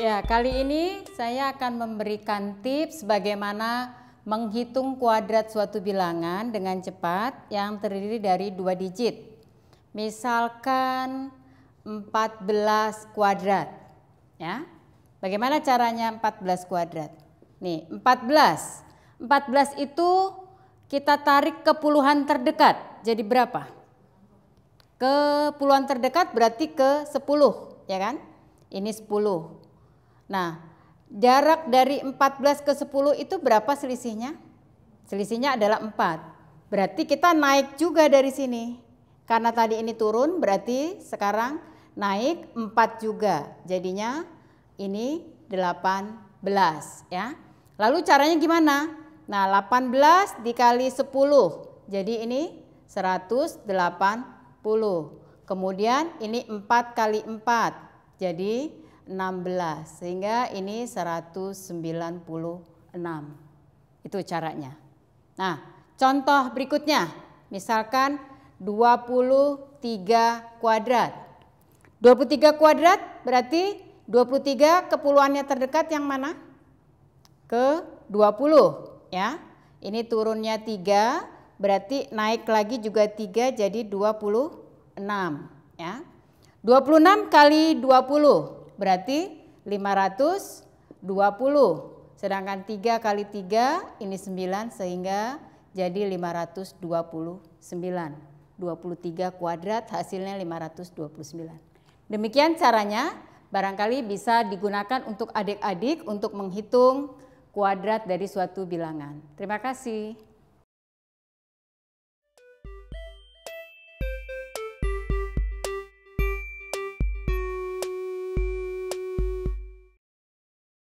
Ya, kali ini saya akan memberikan tips bagaimana menghitung kuadrat suatu bilangan dengan cepat yang terdiri dari dua digit. Misalkan 14 kuadrat. Ya. Bagaimana caranya 14 kuadrat? Nih, 14. 14 itu kita tarik ke puluhan terdekat. Jadi berapa? Ke puluhan terdekat berarti ke 10, ya kan? Ini 10. Nah, jarak dari 14 ke 10 itu berapa selisihnya? Selisihnya adalah 4. Berarti kita naik juga dari sini. Karena tadi ini turun, berarti sekarang naik 4 juga. Jadinya ini 18 ya. Lalu caranya gimana? Nah, 18 dikali 10. Jadi ini 180. Kemudian ini 4 kali 4. Jadi 16 sehingga ini 196 itu caranya nah contoh berikutnya misalkan 23 kuadrat 23 kuadrat berarti 23 kepuluhannya terdekat yang mana ke 20 ya ini turunnya 3 berarti naik lagi juga 3 jadi 26 ya 26 kali 20 berarti 520. Sedangkan 3 kali 3 ini 9 sehingga jadi 529. 23 kuadrat hasilnya 529. Demikian caranya barangkali bisa digunakan untuk adik-adik untuk menghitung kuadrat dari suatu bilangan. Terima kasih.